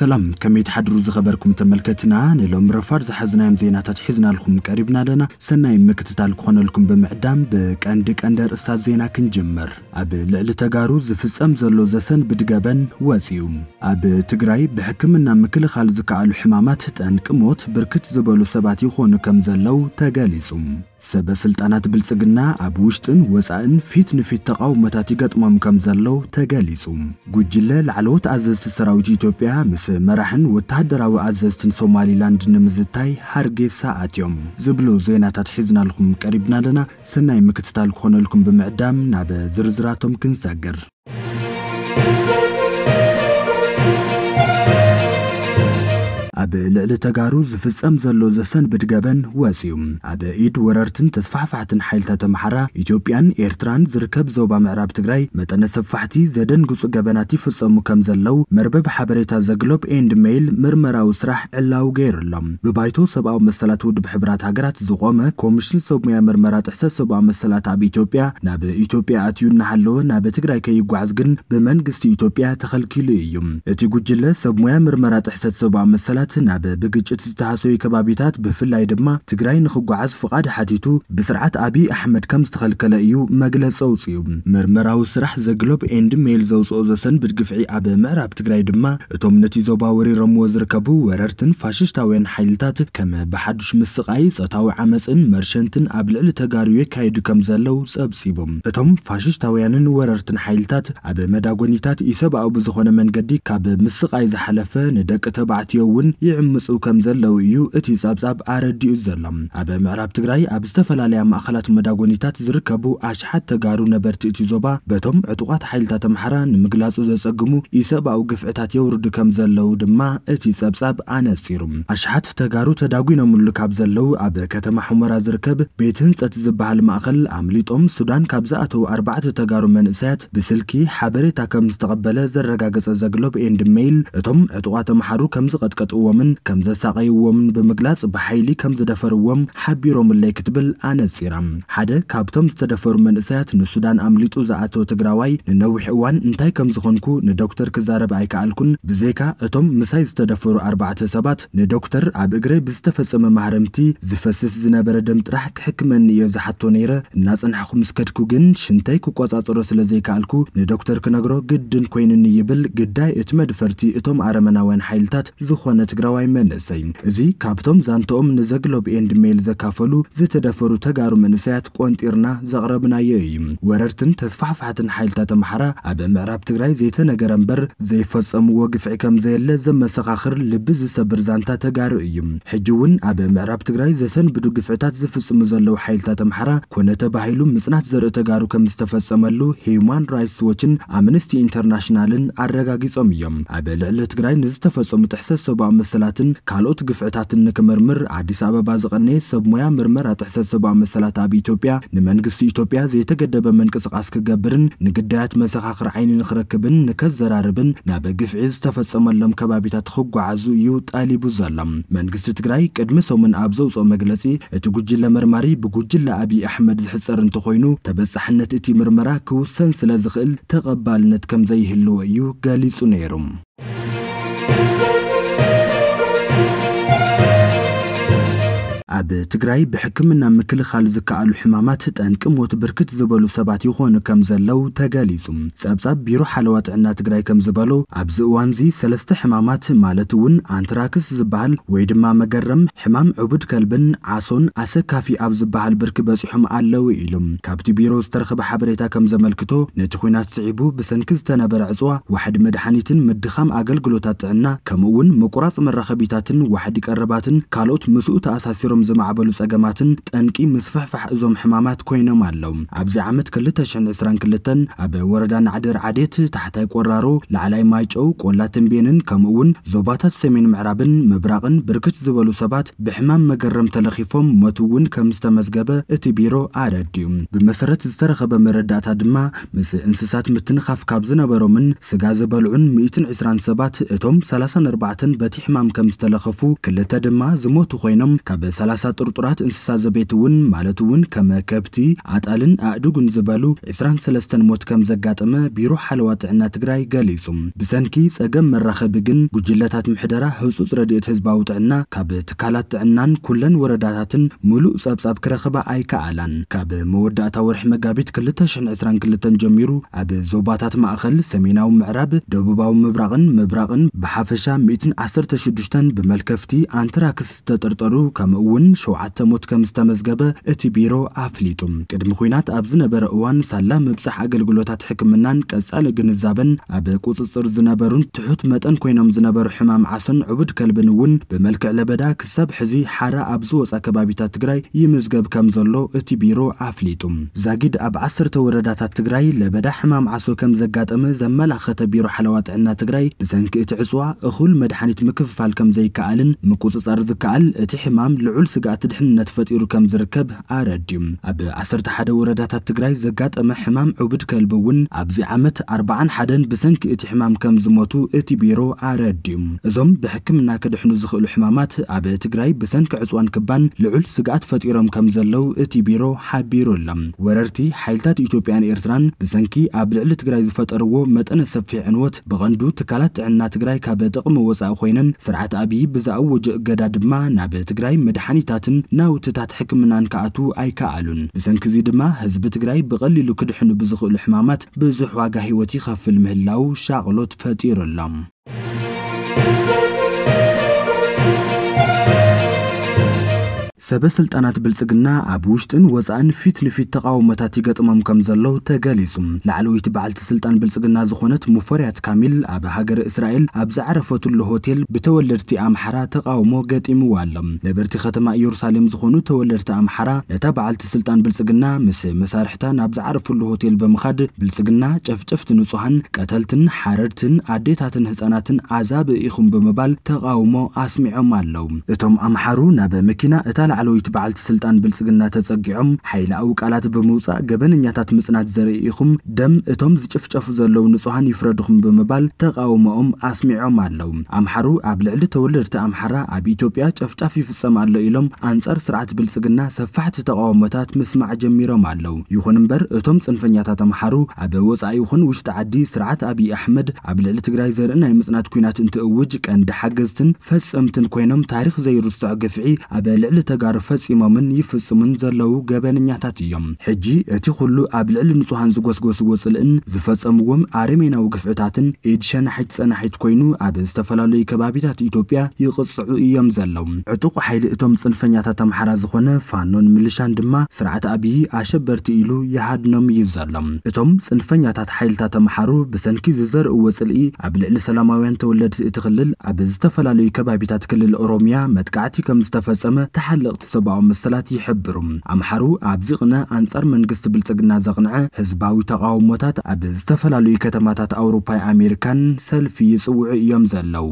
ሰላም ከመይ ተሓድሩ ዝኸበርኩም ተመልከትና ንሎም ረፋድ ዝሓዝናዮም ዜናታት ሒዝናልኩም ቀሪብና ኣለና ሰናይ ምክትታል ክኾነልኩም ብምዕዳም ብቀንዲ ቀንዲ ርእስታት ዜና ክንጅምር ኣብ ልዕሊ ተጋሩ ዝፍጸም ዘሎ ዘሰን ብድገበን ወፂኡ ኣብ ትግራይ ብሕክምና ምክልኻል ዝከኣሉ ሕማማት ጠንቂ ሞት ብርክት ዝበሉ ሰባት ይኾኑ ከም ዘለው ተገሊጹ ሰበስልጣናት ብልጽግና ኣብ ውሽጥን ወፃእን ፊት ንፊት ተቃውሞታት ይገጥሞም ከም ዘለው ተገሊጹ ጉጅለ ላዕለዎት ኣዘዝቲ ሰራዊት ኢትዮጵያ ምስ መራሕን ወተሃደራዊ ኣዘዝትን ሶማሊላንድ ንምዝታይ ሃርጌሳ ኣትዮም ዝብሉ ዜናታት ሒዝናልኩም ቀሪብና ኣለና ሰናይ ምክትታል ክኾነልኩም ብምዕዳም ናብ ዝርዝራቶም ክንሰግር ኣብ ልዕሊ ተጋሩ ዝፍጸም ዘሎ ዘሰንብድ ገበን ወፂኡ ኣብ ኢድ ወረርትን ተስፋሕፋሕትን ሓይልታት ኣምሓራ ኢትዮጵያን ኤርትራን ዝርከብ ዞባ ምዕራብ ትግራይ መጠነ ሰፋሕቲ ዘደንግጹ ገበናት ይፍፀሙ ከም ዘለው መርበብ ሓበሬታ ዘግሎብ ኤንድ ሜይል ምርመራዊ ስራሕ ዕላው ገይሩሎም ብባይቶ ሰብኣዊ መሰላት ውድብ ሕብራት ሃገራት ዝቆመ ኮሚሽን ሰብ ሙያ ምርመራ ጥሕሰት ሰብኣዊ መሰላት ኣብ ኢትዮጵያ ናብ ኢትዮጵያ ኣትዩ እናሃለወ ናብ ትግራይ ከይጓዓዝ ግን ብመንግስቲ ኢትዮጵያ ተኸልኪሉ እዩ እቲ ጉጅለ ሰብ ሙያ ምርመራ ጥሕሰት ሰብኣዊ መሰላት ናብ ብግጭት ዝተሃሰዩ ከባቢታት ብፍላይ ድማ ትግራይ ንክጓዓዝ ፍቓድ ሓቲቱ ብስርዓት ኣብዪ ኣሕመድ ከም ዝተኸልከለ እዩ መግለፂ ኣውፅዩ ምርመራዊ ስራሕ ዘግሎብ ኤንድ ሜል ዘውፅኦ ዘሰንብድ ግፍዒ ኣብ ምዕራብ ትግራይ ድማ እቶም ነቲ ዞባ ወሪሮምዎ ዝርከቡ ወረርትን ፋሽስታውያን ሓይልታት ከም ብሓዱሽ ምስቃይ ፆታዊ ዓመፅን መርሸንትን ኣብ ልዕሊ ተጋርዮ የካየዱ ከም ዘለው ፀብፂቦም እቶም ፋሽስታውያንን ወረርትን ሓይልታት ኣብ መዳጎኒታት ኢሰብኣዊ ብዝኾነ መንገዲ ካብ ምስቃይ ዝሓለፈ ንደቂ ተባዕትዮ እውን ይዕምፁ ከም ዘለው እዩ እቲ ጸብጻብ ኣረዲኡ ዘሎ ኣብ ምዕራብ ትግራይ ኣብ ዝተፈላለያ ማእኸላት መዳጎኒታት ዝርከቡ ኣሽሓት ተጋሩ ነበርቲ እቲ ዞባ በቶም ዕጡቋት ሓይልታት ኣምሓራ ንምግላጹ ዘጸግሙ ኢሰብኣዊ ግፍዕታት የውርዱ ከም ዘለው ድማ እቲ ጸብጻብ ኣነጺሩ ኣሽሓት ተጋሩ ተዳጒኖምሉ ካብ ዘለው ኣብ ከተማ ሑመራ ዝርከብ ቤት ህንፀት ዝበሃል ማእኸል ኣምሊጦም ሱዳን ካብ ዝኣተዉ ኣርባዕተ ተጋሩ መንእሰያት ብስልኪ ሓበሬታ ከም ዝተቐበለ ዘረጋገጸ ዘግሎብ ኤንድ ሜይል እቶም ዕጡቋት ኣምሓሩ ከም ዝቐጥቀጥዎም ከም ዘሳቀይዎምን ብምግላጽ ብሓይሊ ከም ዝደፈርዎም ሓቢሮምለይ ክትብል ኣነጺራ ሓደ ካብቶም ዝተደፈሩ መንእሰያት ንሱዳን ኣምሊጡ ዝኣተወ ትግራዋይ ንነዊሕ እዋን እንታይ ከም ዝኾንኩ ንዶክተር ክዛረብ ኣይከኣልኩን ብዘይካ እቶም ምሳይ ዝተደፈሩ ኣርባዕተ ሰባት ንዶክተር ኣብ እግረ ብዝተፈጸመ ማህረምቲ ዝፈስስ ዝነበረ ደም ጥራሕ ክሕክመኒ እዮ ዝሓቶ ነይረ እናጸናሕኹ ምስከድኩ ግን ሽንተይ ክቈጻጽሮ ስለ ዘይከኣልኩ ንዶክተር ክነግሮ ግድን ኮይኑኒ ይብል ግዳይ እቲ መድፈርቲ እቶም ኣረመናውያን ሓይልታት ዝኾነ ትግራ ግራው መንሰይ እዚ ካብቶም ዛንተኦም ንዘግሎብ ኤንድ ሜል ዘካፈሉ ዝተደፈሩ ተጋሩ መንሰያት ቆንጢርና ዘቕረብናዮ እዩ ወረርትን ተስፋሕፋሕትን ሓይልታት ኣምሓራ ኣብ ምዕራብ ትግራይ ዘይተነገረ እምበር ዘይፈጸምዎ ግፍዒ ከም ዘየለ ዘመሰኻኽር ልቢ ዝሰብር ዛንታ ተጋሩ እዩ ሕጂ እውን ኣብ ምዕራብ ትግራይ ዘሰንብዱ ግፍዕታት ዝፍጽሙ ዘለዉ ሓይልታት ኣምሓራ ኮነ ተባሂሉ ምጽናት ዘርኢ ተጋሩ ከም ዝተፈጸመሉ ሂማን ራይትስ ዎችን ኣምነስቲ ኢንተርናሽናልን ኣረጋጊጾም እዮም ኣብ ልዕሊ ትግራይ ንዝተፈጸሙ ጥሕሰት ሰብኣዊ መሰላ መሰላትን ካልኦት ግፍዕታትን ንክምርምር ኣዲስ ኣበባ ዝቐነየ ሰብ ሞያ ምርመራ ጥሕሰት ሰብዊ መሰላት ኣብ ኢትዮጵያ ንመንግስቲ ኢትዮጵያ ዘይተገደበ ምንቅስቓስ ክገብርን ንግዳያት መሰኻኽር ዓይኒ ንክረክብን ንከዘራርብን ናብ ግፍዒ ዝተፈፀመሎም ከባቢታት ክጓዓዙ እዩ ጣሊቡ ዘሎ መንግስቲ ትግራይ ቅድሚ ሰሙን ኣብ ዘውፅኦ መግለፂ እቲ ጉጅለ መርማሪ ብጉጅለ ኣብዪ ኣሕመድ ዝሕፀር እንተኮይኑ ተበፃሕነት እቲ ምርመራ ክውሰን ስለ ዝኽእል ተቐባልነት ከም ዘይህልዎ እዩ ገሊጹ ነይሩ ኣብ ትግራይ ብሕክምና ምክልኻል ዝከኣሉ ሕማማት ጠንቂ ሞት ብርክት ዝበሉ ሰባት ይኾኑ ከም ዘለው ተገሊጹ ጸብጻብ ቢሮ ሓለዋ ጥዕና ትግራይ ከም ዝበሎ ኣብዚ እዋን እዚ ሰለስተ ሕማማት ማለት እውን ኣንትራክስ ዝበሃል ወይ ድማ መገረም ሕማም ዕቡድ ከልብን ዓሶን ኣሰካፊ ኣብ ዝበሃል ብርኪ በፂሖም ኣለው ኢሉ ካብቲ ቢሮ ዝተረኸበ ሓበሬታ ከም ዘመልክቶ ነቲ ኩናት ስዒቡ ብሰንኪ ዝተነበረ ዕፅዋ ዋሕዲ መድሓኒትን ምድኻም ኣገልግሎታት ጥዕና እውን ምቁራፅ መራኸቢታትን ዋሕዲ ቀረባትን ካልኦት ምስኡ ተኣሳሲሮም ዝማዕበሉ ጸገማትን ጠንቂ ምስፍሕፋሕ እዞም ሕማማት ኮይኖም ኣለው ኣብዚ ዓመት 222 ኣብ ወረዳ ንዓደር ዓዴት ታሕታይ ቆራሮ ላዕላይ ማይጨው ቆላ ትንቤንን ከምኡ ውን ዞባታት ሰሜን ምዕራብን ምብራቕን ብርክት ዝበሉ ሰባት ብሕማም መገረም ተለኺፎም ሞት እውን ከም ዝተመዝገበ እቲ ቢሮ ኣረድዩ ብመሰረት ዝተረኸበ መረዳእታ ድማ ምስ እንስሳት ምትንኻፍ ካብ ዝነበሮምን ስጋ ዝበልዑን 120 ሰባት እቶም 34 በቲ ሕማም ከም ዝተለኸፉ ክልተ ድማ ዝሞቱ ኮይኖም ካብ ዓሳ ጥርጡራት እንስሳ ዘቤት እውን ማለት እውን ከመ ከብቲ ኣጣልን ኣእድጉን ዝበሉ 23 ሞት ከም ዘጋጠመ ቢሮ ሓለዋ ጥዕና ትግራይ ገሊጹ ብሰንኪ ጸገም መራኸቢ ግን ጉጅለታት ምሕደራ ህፁፅ ረድኤት ህዝባዊ ጥዕና ካብ ትካላት ጥዕናን ኩለን ወረዳታትን ሙሉእ ጸብጻብ ክረኽባ ኣይከኣላን ካብ መወዳእታ ወርሒ መጋቢት 222 ጀሚሩ ኣብ ዞባታት ማእኸል ሰሜናዊ ምዕራብ ደቡባዊ ምብራቕን ምብራቕን ብሓፈሻ 116 ብመልከፍቲ ኣንትራክስ ዝተጠርጠሩ ከምኡ እውን 7 ሞት ከም ዝተመዝገበ እቲ ቢሮ ኣፍሊጡ ቅድሚ ኩናት ኣብ ዝነበረ እዋን ሳላ ምብፃሕ ኣገልግሎታት ሕክምናን ቀጻሊ ግንዛብን ኣብ ቁፅፅር ዝነበሩን ትሑት መጠን ኮይኖም ዝነበሩ ሕማም ዓስን ዕቡድ ከልብን እውን ብመልክዕ ለበዳ ክሳብ ሕዚ ሓራ ኣብ ዝወፃ ከባቢታት ትግራይ ይምዝገብ ከም ዘሎ እቲ ቢሮ ኣፍሊጡ ዛጊድ ኣብ 10 ወረዳታት ትግራይ ለበዳ ሕማም ዓሶ ከም ዘጋጠመ ዘመላኸተ ቢሮ ሓለዋ ጥዕና ትግራይ ብሰንኪ እቲ ዕፅዋ እኹል መድሓኒት ምክፍፋል ከም ዘይከኣልን ምቁፅፃር ዝከኣል እቲ ሕማም ልዑል سقعت دحن نتفتيرو كم زركب عرديم أب عصرت حدا وردات التجري زقعت أم حمام عبد كلبون أبزي عمت أربعة حدن بسنك إتي حمام كم زموتو إتي بيرو عرديم زم بحكمنا كدحن زخو الحمامات أب التجري بسنك عزوان كبان لعل سقعت فتيرام كم زلو إتي بيرو حبيرو لم وررتي حيلتات إثيوبيان إيرتران بسنكي أب لعل التجري فتيرو مت أنا سفي عنوت بغندو تكلت عن التجري كبدق موزع خوينن سرعة أبي بزأوج جداد ما نبي التجري مدحني መድኒታትን ናውትታት ሕክምናን ከኣቱ ኣይከኣሉን ብሰንኪ እዚ ድማ ህዝቢ ትግራይ ብቐሊሉ ክድሕኑ ብዝኽእሉ ሕማማት ብዙሕ ዋጋ ህይወት ይኸፍል ምህላው ሻቕሎት ፈጢሩሎም ሰበስልጣናት ብልጽግና ኣብ ውሽጥን ወፃእን ፊት ንፊት ተቃውሞታት ይገጥሞም ከም ዘሎ ተገሊጹ ላዕለወይቲ በዓልቲ ስልጣን ብልጽግና ዝኾነት ሙፈርያት ካሚል ኣብ ሃገር እስራኤል ኣብ ዝዓረፈትሉ ሆቴል ብተወለድቲ ኣምሓራ ተቃውሞ ገጢምዎ ኣሎ ነበርቲ ከተማ ኢየሩሳሌም ዝኾኑ ተወለድቲ ኣምሓራ ነታ በዓልቲ ስልጣን ብልጽግና ምስ መሳርሕታ ናብ ዝዓረፍሉ ሆቴል ብምኻድ ብልጽግና ጨፍጨፍቲ ንጹሃን ቀተልትን ሓረድትን ኣዴታትን ህፃናትን ኣዛብ ኢኹም ብምባል ተቃውሞ ኣስሚዖም ኣለው እቶም ኣምሓሩ ናብ መኪና እታ ላዕለወይቲ በዓልቲ ስልጣን ብልፅግና ተፀጊዖም ሓይላዊ ቃላት ብምውፃእ ገበነኛታት ምፅናት ዘርኢ ኢኹም ደም እቶም ዝጭፍጨፉ ዘለዉ ንጹሃን ይፍረድኹም ብምባል ተቃውሞኦም ኣስሚዖም ኣለው ኣምሓሩ ኣብ ልዕሊ ተወለድቲ ኣምሓራ ኣብ ኢትዮጵያ ጨፍጫፍ ይፍፀም ኣሎ ኢሎም ኣንጻር ስርዓት ብልፅግና ሰፋሕቲ ተቃውሞታት ምስማዕ ጀሚሮም ኣለው ይኹን እምበር እቶም ፅንፈኛታት ኣምሓሩ ኣብ ወፃኢ ይኹን ውሽጢ ዓዲ ስርዓት ኣብዪ ኣሕመድ ኣብ ልዕሊ ትግራይ ዘርኢ ናይ ምፅናት ኩናት እንትእውጅ ቀንዲ ሓገዝትን ፈፀምትን ኮይኖም ታሪክ ዘይርስዖ ግፍዒ ኣብ ልዕሊ ጋር ፈጺሞምን ይፍጽሙን ዘለው ገበነኛታት እዮም ሕጂ እቲ ኩሉ ኣብ ልዕሊ ንጹሃን ዝጐስጎስዎ ጽልእን ዝፈጸምዎም ኣርሜናዊ ግፍዕታትን ኢድ ሸናሒት ጸናሒት ኮይኑ ኣብ ዝተፈላለዩ ከባቢታት ኢትዮጵያ ይቕጽዑ እዮም ዘለው ዕጡቕ ሓይሊ እቶም ጽንፈኛታት ኣምሓራ ዝኾነ ፋኖን ምልሻን ድማ ስርዓት ኣብዪ ኣሸበርቲ ኢሉ ይሃድኖም እዩ ዘሎም እቶም ጽንፈኛታት ሓይልታት ኣምሓሩ ብሰንኪ ዝዘርእዎ ጽልኢ ኣብ ልዕሊ ሰላማውያን ተወለድቲ እቲ ክልል ኣብ ዝተፈላለዩ ከባቢታት ክልል ኦሮምያ መጥቃዕቲ ከም ዝተፈጸመ ተሓለ ዘለቕቲ ሰብኣዊ መሰላት ይሕብሩ ኣምሓሩ ኣብዚ ቕነ ኣንጻር መንግስቲ ብልጽግና ዘቕንዐ ህዝባዊ ተቃውሞታት ኣብ ዝተፈላለዩ ከተማታት ኣውሮፓይ ኣሜሪካን ሰልፊ ይጽውዑ እዮም ዘለዉ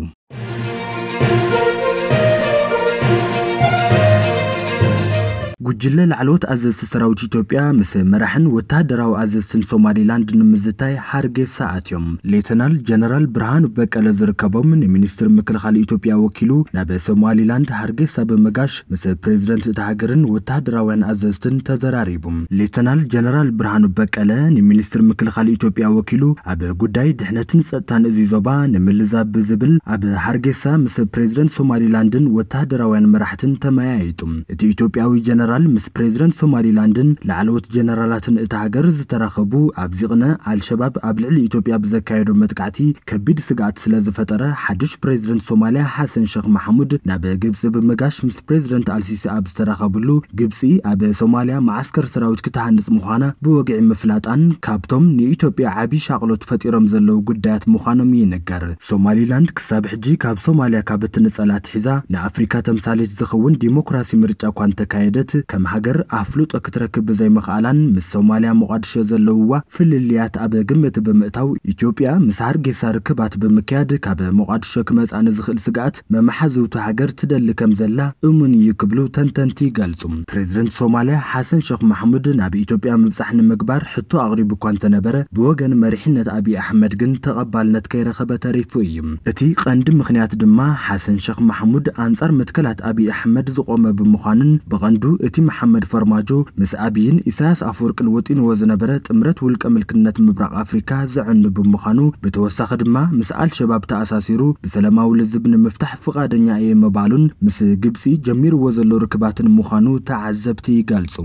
ጉጅለ ላዕለዎት ኣዘዝቲ ሰራዊት ኢትዮጵያ ምስ መራሕን ወታደራዊ ኣዘዝትን ሶማሌላንድ ንምዝታይ ሓርጌሳ ኣትዮም ሌተናል ጀነራል ብርሃኑ በቀለ ዝርከቦም ንሚኒስትር ምክልኻል ኢትዮጵያ ወኪሉ ናብ ሶማሌላንድ ሃርጌሳ ብምጋሽ ምስ ፕሬዚደንት እቲ ሃገርን ወታደራውያን ኣዘዝትን ተዘራሪቡ ሌተናል ጀነራል ብርሃኑ በቀለ ንሚኒስትር ምክልኻል ኢትዮጵያ ወኪሉ ኣብ ጉዳይ ድሕነትን ፀጥታን እዚ ዞባ ንምልዛብ ብዝብል ኣብ ሃርጌሳ ምስ ፕሬዚደንት ሶማሌላንድን ወታደራውያን መራሕትን ተመያይጡ እቲ ኢትዮጵያዊ ጀነራል ጀነራል ምስ ፕሬዚደንት ሶማሊላንድን ላዕለዎት ጀነራላትን እቲ ሃገር ዝተራኸቡ ኣብዚ ቕነ ኣልሸባብ ኣብ ልዕሊ ኢትዮጵያ ብዘካየዶ መጥቃዕቲ ከቢድ ስጋኣት ስለ ዝፈጠረ ሓድሽ ፕሬዚደንት ሶማልያ ሓሰን ሸክ ማሓሙድ ናብ ግብፂ ብምጋሽ ምስ ፕሬዚደንት ኣልሲሲ ኣብ ዝተራኸብሉ ግብፂ ኣብ ሶማልያ ማዓስከር ሰራዊት ክትሃንፅ ምዃና ብወግዒ ምፍላጣን ካብቶም ንኢትዮጵያ ዓብዪ ሻቅሎት ፈጢሮም ዘለዉ ጉዳያት ምዃኖም ይንገር ሶማሊላንድ ክሳብ ሕጂ ካብ ሶማልያ ካብ እትንፀላት ሒዛ ንኣፍሪካ ተምሳሌት ዝኸውን ዲሞክራሲ ምርጫ እኳ እንተካየደት كم هجر عفلوت أكتركب زي مخالن من سوماليا مقدشة زلوا في الليات أبدا جمة بمقتاو إثيوبيا مسهر جسار كبات بمكاد كاب مقدشة كمز عن زخل سجات ما محزو تهجر تدل كم زلا أمن يقبلو تنتنتي قالسم بريزيدنت سوماليا حسن شيخ محمود نبي إثيوبيا مبزحن مقبار حتى أغرب كونت نبرة بوجن مريحنة أبي أحمد جن تقبلنا كيرخبة تريفويم أتي قند مخنيات دما حسن شيخ محمود أنصر متكلات أبي أحمد زقوم بمخانن بغندو اتي መሐመድ ፈርማጆ ምስ ኣብይን ኢሳያስ ኣፈወርቅን ወፂንዎ ዝነበረ ጥምረት ውልቀ ምልክነት ምብራቅ ኣፍሪካ ዝዕኑ ብምዃኑ ብተወሳኺ ድማ ምስ ኣልሸባብ ተኣሳሲሩ ብሰላማዊ ልዝብ ንምፍታሕ ፍቓደኛ እየ ምባሉን ምስ ግብፂ ጀሚርዎ ዘሎ ርክባትን ምዃኑ ተዓዘብቲ ይገልጹ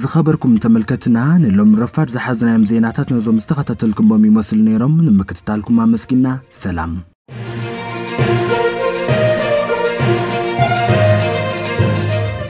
ዝኸበርኩም ተመልከትና ንሎም ረፋድ ዝሓዝናዮም ዜናታት ነዞም ዝተኸታተልኩምቦም ይመስሉ ነይሮም ንምክትታልኩም ኣመስጊና ሰላም